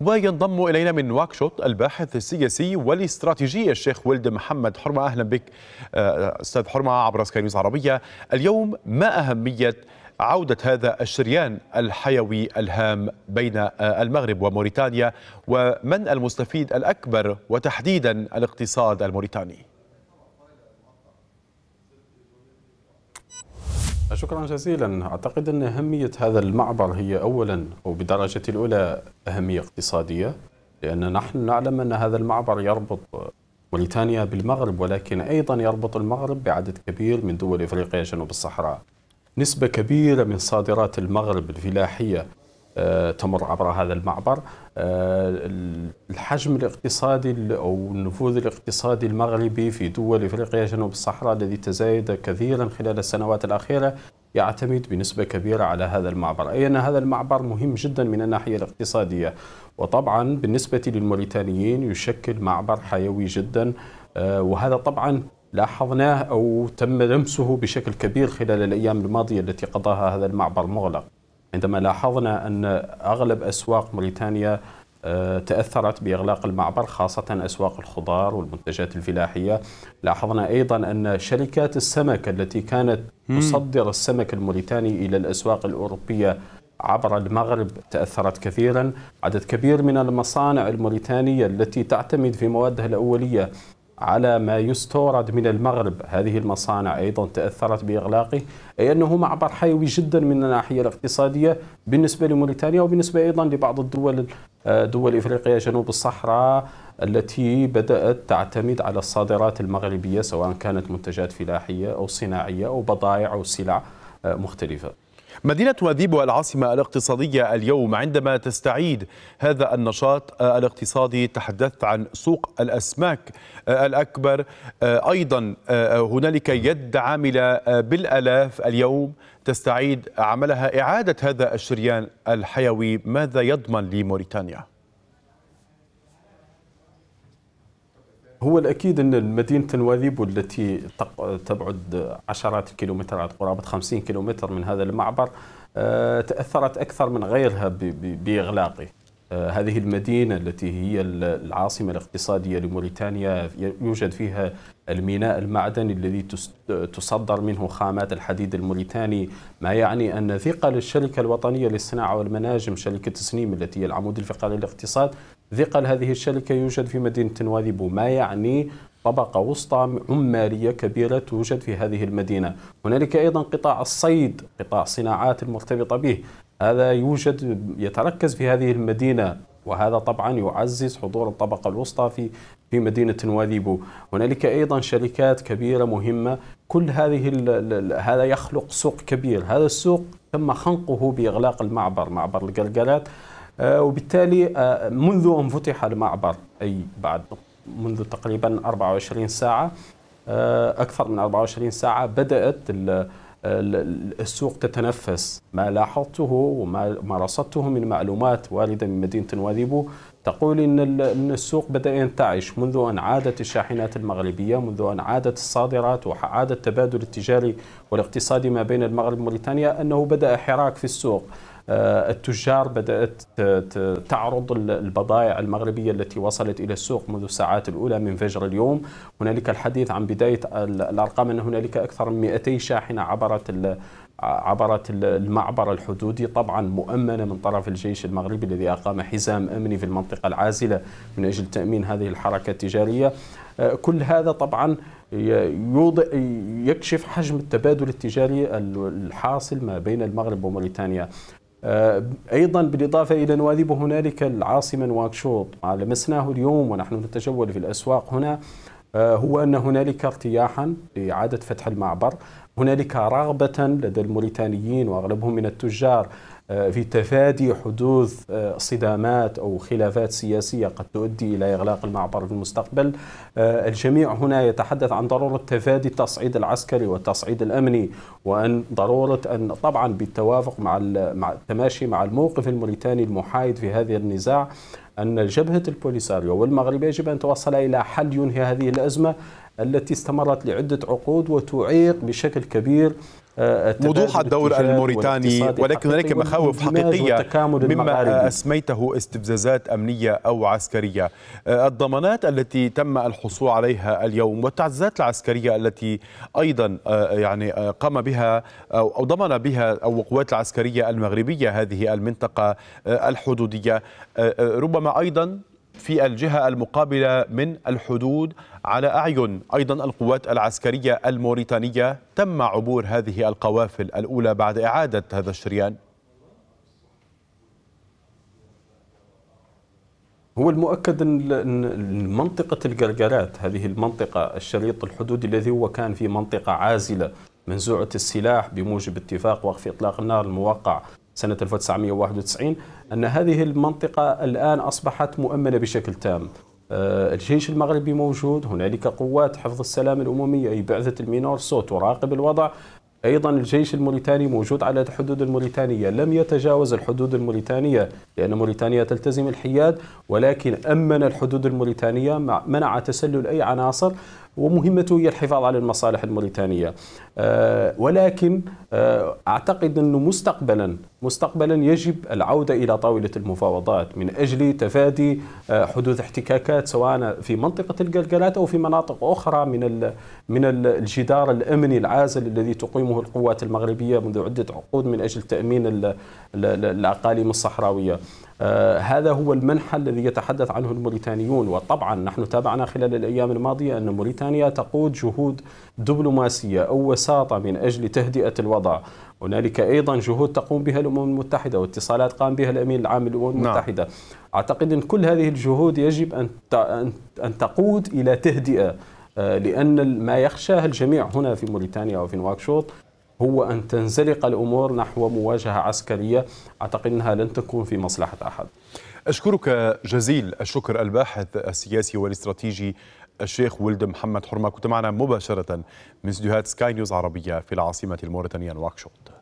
وينضم إلينا من نواكشوط الباحث السياسي والاستراتيجي الشيخ ولد محمد حرمة أهلا بك آه، أستاذ حرمة عبر سكاي نيوز عربية اليوم ما أهمية عودة هذا الشريان الحيوي الهام بين آه، المغرب وموريتانيا ومن المستفيد الأكبر وتحديدا الاقتصاد الموريتاني شكرا جزيلا أعتقد أن أهمية هذا المعبر هي أولا وبدرجة الأولى أهمية اقتصادية لأن نحن نعلم أن هذا المعبر يربط موريتانيا بالمغرب ولكن أيضا يربط المغرب بعدد كبير من دول إفريقيا جنوب الصحراء نسبة كبيرة من صادرات المغرب الفلاحية آه، تمر عبر هذا المعبر آه، الحجم الاقتصادي أو النفوذ الاقتصادي المغربي في دول إفريقيا جنوب الصحراء الذي تزايد كثيرا خلال السنوات الأخيرة يعتمد بنسبة كبيرة على هذا المعبر أي أن هذا المعبر مهم جدا من الناحية الاقتصادية وطبعا بالنسبة للموريتانيين يشكل معبر حيوي جدا آه، وهذا طبعا لاحظناه أو تم لمسه بشكل كبير خلال الأيام الماضية التي قضاها هذا المعبر مغلق عندما لاحظنا أن أغلب أسواق موريتانيا آه، تأثرت بإغلاق المعبر خاصة أسواق الخضار والمنتجات الفلاحية لاحظنا أيضا أن شركات السمك التي كانت تصدر السمك الموريتاني إلى الأسواق الأوروبية عبر المغرب تأثرت كثيرا عدد كبير من المصانع الموريتانية التي تعتمد في موادها الأولية على ما يستورد من المغرب هذه المصانع أيضا تأثرت بإغلاقه أي أنه معبر حيوي جدا من الناحية الاقتصادية بالنسبة لموريتانيا وبالنسبة أيضا لبعض الدول دول إفريقيا جنوب الصحراء التي بدأت تعتمد على الصادرات المغربية سواء كانت منتجات فلاحية أو صناعية أو بضائع أو سلع مختلفة مدينة أديب العاصمة الاقتصادية اليوم عندما تستعيد هذا النشاط آه، الاقتصادي تحدثت عن سوق الأسماك آه، الأكبر آه، أيضا هنالك يد عاملة بالألاف اليوم تستعيد عملها إعادة هذا الشريان الحيوي ماذا يضمن لموريتانيا؟ هو الأكيد أن مدينة الواذيب التي تبعد عشرات الكيلومترات قرابة 50 كيلومتر من هذا المعبر آه، تأثرت أكثر من غيرها بإغلاقه آه، هذه المدينة التي هي العاصمة الاقتصادية لموريتانيا يوجد فيها الميناء المعدني الذي تصدر منه خامات الحديد الموريتاني ما يعني أن ثقل الشركة الوطنية للصناعة والمناجم شركة سنيم التي هي العمود الفقري للاقتصاد ثقل هذه الشركة يوجد في مدينة نواذيبو ما يعني طبقة وسطى عمالية كبيرة توجد في هذه المدينة هنالك أيضا قطاع الصيد قطاع صناعات المرتبطة به هذا يوجد يتركز في هذه المدينة وهذا طبعا يعزز حضور الطبقة الوسطى في في مدينة نواذيبو هنالك أيضا شركات كبيرة مهمة كل هذه هذا يخلق سوق كبير هذا السوق تم خنقه بإغلاق المعبر معبر القلقلات آه، وبالتالي آه، منذ أن فتح المعبر أي بعد منذ تقريبا 24 ساعة آه، أكثر من 24 ساعة بدأت السوق تتنفس ما لاحظته وما رصدته من معلومات واردة من مدينة واديبو تقول إن السوق بدأ ينتعش منذ أن عادت الشاحنات المغربية منذ أن عادت الصادرات وعاد التبادل التجاري والاقتصادي ما بين المغرب وموريتانيا أنه بدأ حراك في السوق آه، التجار بدأت تعرض البضائع المغربية التي وصلت إلى السوق منذ الساعات الأولى من فجر اليوم هنالك الحديث عن بداية الأرقام أن هنالك أكثر من 200 شاحنة عبرت عبرت المعبر الحدودي طبعا مؤمنة من طرف الجيش المغربي الذي أقام حزام أمني في المنطقة العازلة من أجل تأمين هذه الحركة التجارية آه، كل هذا طبعا يوضع يكشف حجم التبادل التجاري الحاصل ما بين المغرب وموريتانيا آه، أيضا بالإضافة إلى نواذيبه هنالك العاصمة نواكشوط ما لمسناه اليوم ونحن نتجول في الأسواق هنا آه، هو أن هنالك ارتياحا لإعادة فتح المعبر هنالك رغبة لدى الموريتانيين وأغلبهم من التجار آه، في تفادي حدوث آه، صدامات او خلافات سياسيه قد تؤدي الى اغلاق المعبر في المستقبل. آه، الجميع هنا يتحدث عن ضروره تفادي التصعيد العسكري والتصعيد الامني وان ضروره ان طبعا بالتوافق مع مع التماشي مع الموقف الموريتاني المحايد في هذا النزاع ان جبهه البوليساريو والمغرب يجب ان توصل الى حل ينهي هذه الازمه التي استمرت لعدة عقود وتعيق بشكل كبير آه، وضوح الدور الموريتاني ولكن هناك مخاوف حقيقيه مما اسميته استفزازات امنيه او عسكريه آه، الضمانات التي تم الحصول عليها اليوم والتعزيزات العسكريه التي ايضا آه، يعني قام بها او ضمن بها او القوات العسكريه المغربيه هذه المنطقه الحدوديه ربما ايضا في الجهة المقابلة من الحدود على أعين أيضا القوات العسكرية الموريتانية تم عبور هذه القوافل الأولى بعد إعادة هذا الشريان هو المؤكد ان منطقه الجرجرات هذه المنطقه الشريط الحدودي الذي هو كان في منطقه عازله منزوعه السلاح بموجب اتفاق وقف اطلاق النار الموقع سنة 1991 أن هذه المنطقة الآن أصبحت مؤمنة بشكل تام آه، الجيش المغربي موجود هنالك قوات حفظ السلام الأممية أي بعثة المينورسو تراقب الوضع ايضا الجيش الموريتاني موجود على الحدود الموريتانيه، لم يتجاوز الحدود الموريتانيه لان موريتانيا تلتزم الحياد ولكن امن الحدود الموريتانيه منع تسلل اي عناصر ومهمته هي الحفاظ على المصالح الموريتانية آه، ولكن آه، أعتقد أنه مستقبلا مستقبلا يجب العودة إلى طاولة المفاوضات من أجل تفادي آه، حدوث احتكاكات سواء في منطقة القلقلات أو في مناطق أخرى من من الجدار الأمني العازل الذي تقيمه القوات المغربية منذ عدة عقود من أجل تأمين الأقاليم الصحراوية آه، هذا هو المنحى الذي يتحدث عنه الموريتانيون وطبعا نحن تابعنا خلال الأيام الماضية أن موريتانيا تقود جهود دبلوماسية أو وساطة من أجل تهدئة الوضع هنالك ايضا جهود تقوم بها الامم المتحده واتصالات قام بها الامين العام للامم نعم. المتحده نعم. اعتقد ان كل هذه الجهود يجب ان ان تقود الى تهدئه آه، لان ما يخشاه الجميع هنا في موريتانيا وفي نواكشوط هو أن تنزلق الأمور نحو مواجهة عسكرية أعتقد أنها لن تكون في مصلحة أحد أشكرك جزيل الشكر الباحث السياسي والاستراتيجي الشيخ ولد محمد حرمة كنت معنا مباشرة من استديوهات سكاي نيوز عربية في العاصمة الموريتانية نواكشوط